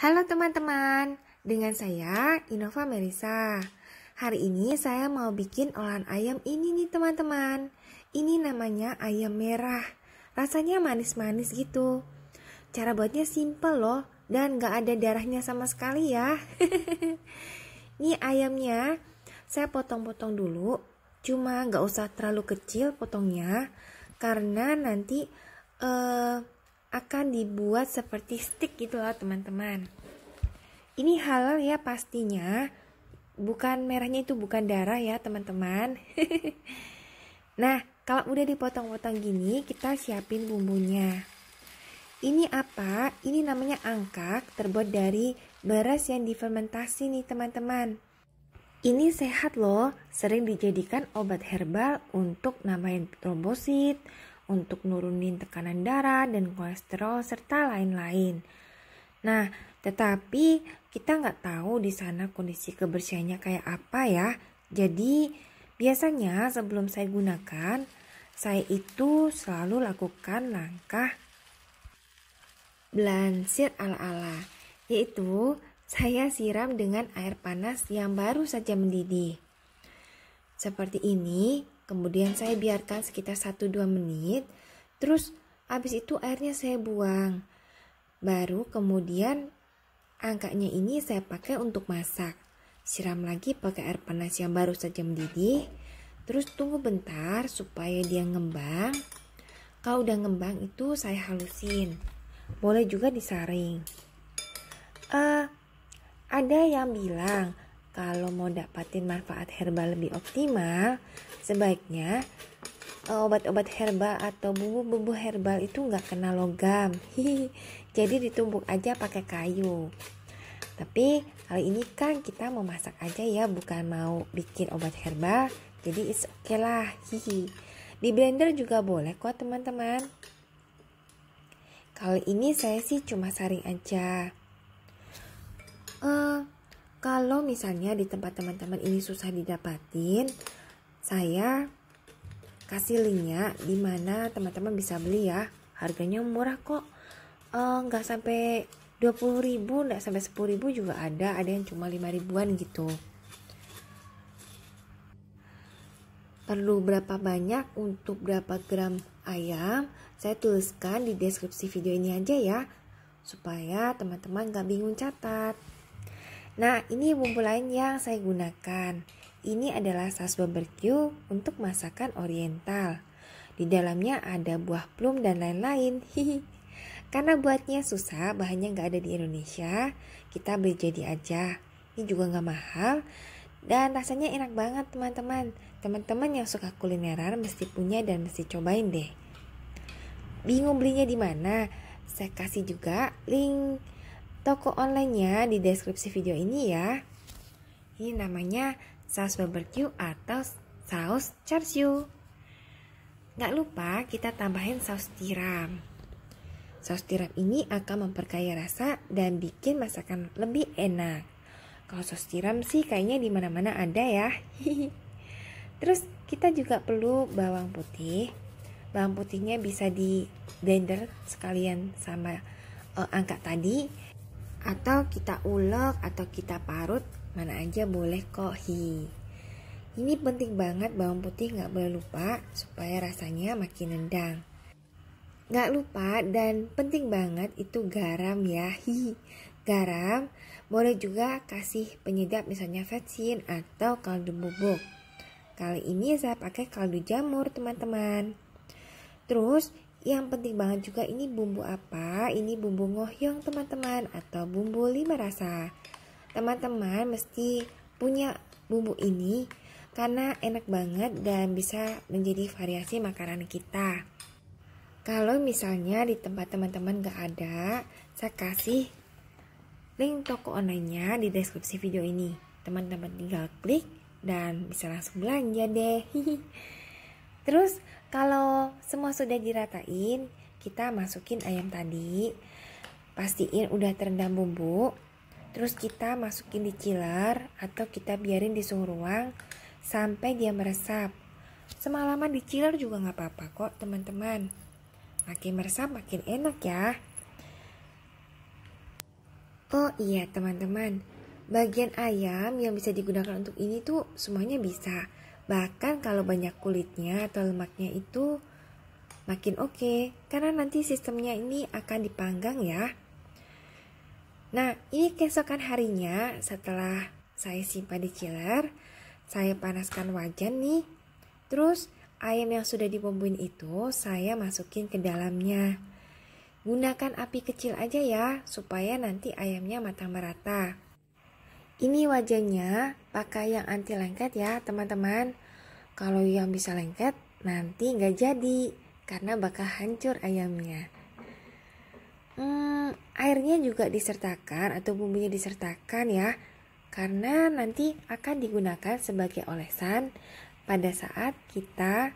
Halo teman-teman, dengan saya Inova Melisa. Hari ini saya mau bikin olahan ayam ini nih teman-teman. Ini namanya ayam merah. Rasanya manis-manis gitu. Cara buatnya simple loh dan gak ada darahnya sama sekali ya. Ini ayamnya saya potong-potong dulu. Cuma gak usah terlalu kecil potongnya karena nanti eh, akan dibuat seperti stick gitu loh teman-teman ini halal ya pastinya bukan merahnya itu bukan darah ya teman-teman nah kalau udah dipotong-potong gini kita siapin bumbunya ini apa? Ini namanya angkak terbuat dari beras yang difermentasi nih teman-teman. Ini sehat loh, sering dijadikan obat herbal untuk nambahin trombosit, untuk nurunin tekanan darah dan kolesterol serta lain-lain. Nah, tetapi kita nggak tahu di sana kondisi kebersihannya kayak apa ya. Jadi biasanya sebelum saya gunakan, saya itu selalu lakukan langkah belansir ala-ala, yaitu saya siram dengan air panas yang baru saja mendidih. Seperti ini, Kemudian saya biarkan sekitar 1-2 menit. Terus habis itu airnya saya buang. Baru kemudian angkanya ini saya pakai untuk masak. Siram lagi pakai air panas yang baru saja mendidih. Terus tunggu bentar supaya dia ngembang. Kalau udah ngembang itu saya halusin. Boleh juga disaring. Uh, ada yang bilang kalau mau dapatin manfaat herbal lebih optimal, Sebaiknya eh, obat-obat herbal atau bumbu-bumbu herbal itu nggak kena logam. Jadi ditumbuk aja pakai kayu. Tapi kali ini kan kita mau masak aja ya, bukan mau bikin obat herbal. Jadi it's okay lah. Hihi. Di blender juga boleh kok teman-teman. Kalau ini saya sih cuma saring aja. Uh, kalau misalnya di tempat teman-teman ini susah didapatin, saya kasih linknya di mana teman-teman bisa beli ya. Harganya murah kok. Eh, nggak uh, sampai 20 ribu, nggak sampai 10 ribu juga ada. Ada yang cuma 5 ribuan gitu. Perlu berapa banyak untuk berapa gram ayam? Saya tuliskan di deskripsi video ini aja ya. Supaya teman-teman nggak bingung catat. Nah, ini bumbu lain yang saya gunakan ini adalah saus barbecue untuk masakan oriental. Di dalamnya ada buah plum dan lain-lain. Karena buatnya susah, bahannya nggak ada di Indonesia, kita beli jadi aja. Ini juga nggak mahal dan rasanya enak banget teman-teman. Teman-teman yang suka kulineran mesti punya dan mesti cobain deh. Bingung belinya di mana? Saya kasih juga link toko onlinenya di deskripsi video ini ya. Ini namanya saus barbecue atau saus char siu. Nggak lupa kita tambahin saus tiram. Saus tiram ini akan memperkaya rasa dan bikin masakan lebih enak. Kalau saus tiram sih kayaknya di mana-mana ada ya. Terus kita juga perlu bawang putih. Bawang putihnya bisa di blender sekalian sama uh, eh, angka tadi atau kita ulek atau kita parut mana aja boleh kok hi ini penting banget bawang putih nggak boleh lupa supaya rasanya makin nendang nggak lupa dan penting banget itu garam ya hi garam boleh juga kasih penyedap misalnya vetsin atau kaldu bubuk kali ini saya pakai kaldu jamur teman-teman terus yang penting banget juga ini bumbu apa? Ini bumbu ngohyong teman-teman atau bumbu lima rasa. Teman-teman mesti punya bumbu ini karena enak banget dan bisa menjadi variasi makanan kita. Kalau misalnya di tempat teman-teman gak ada, saya kasih link toko onlinenya di deskripsi video ini. Teman-teman tinggal klik dan bisa langsung belanja deh. Terus kalau semua sudah diratain, kita masukin ayam tadi. Pastiin udah terendam bumbu. Terus kita masukin di chiller atau kita biarin di suhu ruang sampai dia meresap. Semalaman di chiller juga nggak apa-apa kok teman-teman. Makin meresap makin enak ya. Oh iya teman-teman, bagian ayam yang bisa digunakan untuk ini tuh semuanya bisa. Bahkan kalau banyak kulitnya atau lemaknya itu makin oke okay, karena nanti sistemnya ini akan dipanggang ya. Nah, ini keesokan harinya setelah saya simpan di chiller, saya panaskan wajan nih. Terus ayam yang sudah dibumbuin itu saya masukin ke dalamnya. Gunakan api kecil aja ya supaya nanti ayamnya matang merata. Ini wajahnya pakai yang anti lengket ya teman-teman. Kalau yang bisa lengket nanti nggak jadi karena bakal hancur ayamnya. Hmm, airnya juga disertakan atau bumbunya disertakan ya karena nanti akan digunakan sebagai olesan pada saat kita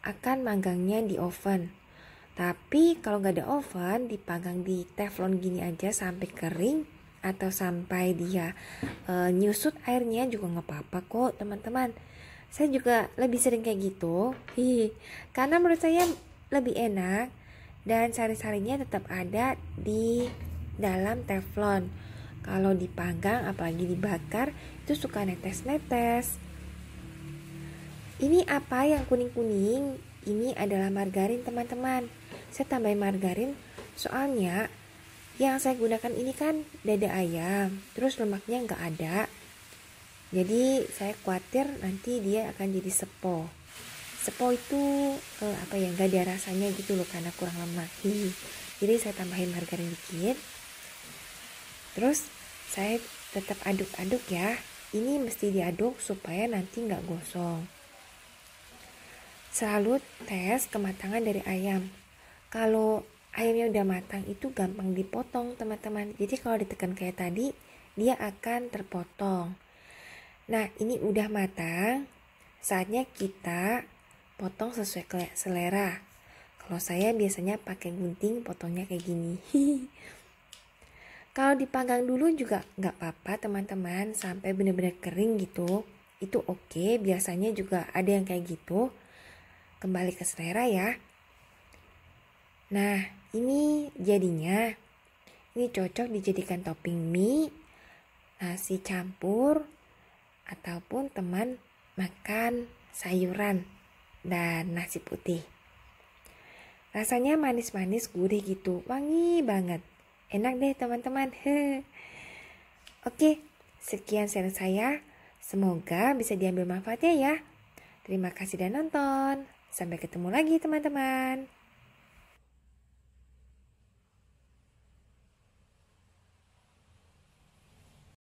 akan manggangnya di oven. Tapi kalau nggak ada oven, dipanggang di teflon gini aja sampai kering, atau sampai dia e, nyusut airnya juga nggak apa-apa kok teman-teman saya juga lebih sering kayak gitu Hihi. karena menurut saya lebih enak dan sari-sarinya tetap ada di dalam teflon kalau dipanggang apalagi dibakar itu suka netes-netes ini apa yang kuning-kuning ini adalah margarin teman-teman saya tambahin margarin soalnya yang saya gunakan ini kan dada ayam terus lemaknya nggak ada jadi saya khawatir nanti dia akan jadi sepo sepo itu eh, apa ya nggak ada rasanya gitu loh karena kurang lemak jadi saya tambahin margarin dikit terus saya tetap aduk-aduk ya ini mesti diaduk supaya nanti nggak gosong selalu tes kematangan dari ayam kalau ayamnya udah matang itu gampang dipotong teman-teman jadi kalau ditekan kayak tadi dia akan terpotong nah ini udah matang saatnya kita potong sesuai selera kalau saya biasanya pakai gunting potongnya kayak gini kalau dipanggang dulu juga nggak apa-apa teman-teman sampai benar-benar kering gitu itu oke okay. biasanya juga ada yang kayak gitu kembali ke selera ya nah ini jadinya. Ini cocok dijadikan topping mie, nasi campur, ataupun teman makan sayuran dan nasi putih. Rasanya manis-manis gurih gitu, wangi banget. Enak deh teman-teman. Oke, sekian share saya. Semoga bisa diambil manfaatnya ya. Terima kasih dan nonton. Sampai ketemu lagi teman-teman.